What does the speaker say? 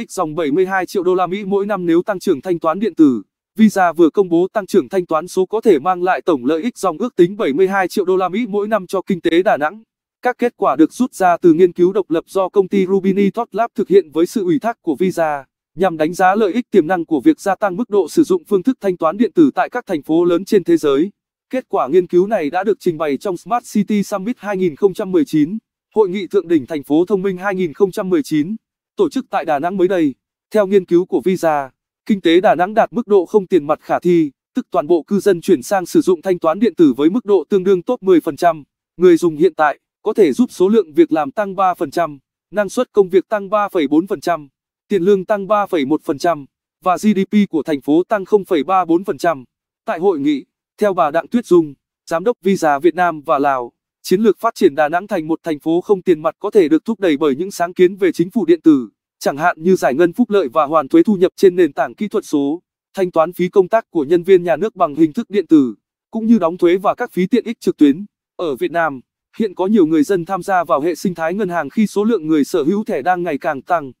ích dòng 72 triệu đô la Mỹ mỗi năm nếu tăng trưởng thanh toán điện tử. Visa vừa công bố tăng trưởng thanh toán số có thể mang lại tổng lợi ích dòng ước tính 72 triệu đô la Mỹ mỗi năm cho kinh tế Đà Nẵng. Các kết quả được rút ra từ nghiên cứu độc lập do công ty Rubini Thought Lab thực hiện với sự ủy thác của Visa, nhằm đánh giá lợi ích tiềm năng của việc gia tăng mức độ sử dụng phương thức thanh toán điện tử tại các thành phố lớn trên thế giới. Kết quả nghiên cứu này đã được trình bày trong Smart City Summit 2019, hội nghị thượng đỉnh thành phố thông minh 2019 tổ chức tại Đà Nẵng mới đây. Theo nghiên cứu của Visa, kinh tế Đà Nẵng đạt mức độ không tiền mặt khả thi, tức toàn bộ cư dân chuyển sang sử dụng thanh toán điện tử với mức độ tương đương top 10%. Người dùng hiện tại có thể giúp số lượng việc làm tăng 3%, năng suất công việc tăng 3,4%, tiền lương tăng 3,1% và GDP của thành phố tăng 0,34%. Tại hội nghị, theo bà Đặng Tuyết Dung, Giám đốc Visa Việt Nam và Lào, chiến lược phát triển Đà Nẵng thành một thành phố không tiền mặt có thể được thúc đẩy bởi những sáng kiến về chính phủ điện tử chẳng hạn như giải ngân phúc lợi và hoàn thuế thu nhập trên nền tảng kỹ thuật số, thanh toán phí công tác của nhân viên nhà nước bằng hình thức điện tử, cũng như đóng thuế và các phí tiện ích trực tuyến. Ở Việt Nam, hiện có nhiều người dân tham gia vào hệ sinh thái ngân hàng khi số lượng người sở hữu thẻ đang ngày càng tăng.